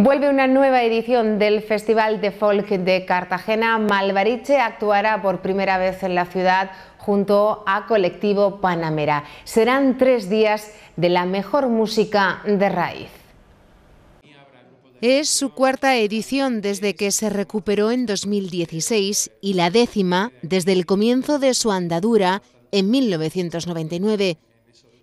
Vuelve una nueva edición del Festival de Folk de Cartagena. Malvariche actuará por primera vez en la ciudad junto a Colectivo Panamera. Serán tres días de la mejor música de raíz. Es su cuarta edición desde que se recuperó en 2016 y la décima desde el comienzo de su andadura en 1999.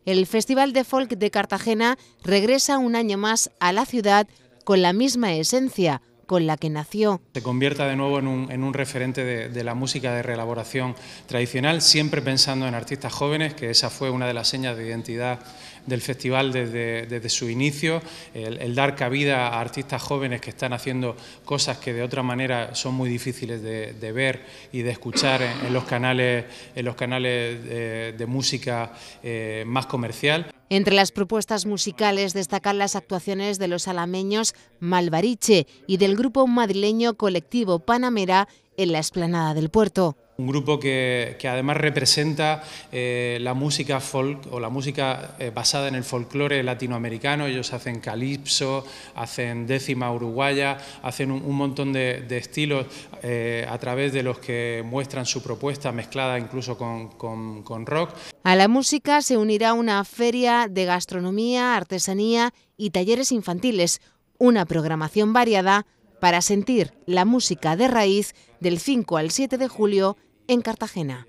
El Festival de Folk de Cartagena regresa un año más a la ciudad con la misma esencia con la que nació. Se convierta de nuevo en un, referente de, la música de reelaboración tradicional, siempre pensando en artistas jóvenes, que esa fue una de las señas de identidad del festival desde, su inicio, el, dar cabida a artistas jóvenes que están haciendo cosas que de otra manera son muy difíciles de, ver y de escuchar en, los canales, en los canales de, música eh, más comercial. Entre las propuestas musicales destacan las actuaciones de los alameños Malvariche y del grupo madrileño colectivo Panamera en la esplanada del puerto. Un grupo que, además representa eh, la música folk o la música eh, basada en el folclore latinoamericano. Ellos hacen calipso, hacen décima uruguaya, hacen un, montón de, estilos eh, a través de los que muestran su propuesta mezclada incluso con rock. A la música se unirá una feria de gastronomía, artesanía y talleres infantiles, una programación variada para sentir la música de raíz del 5 al 7 de julio en Cartagena.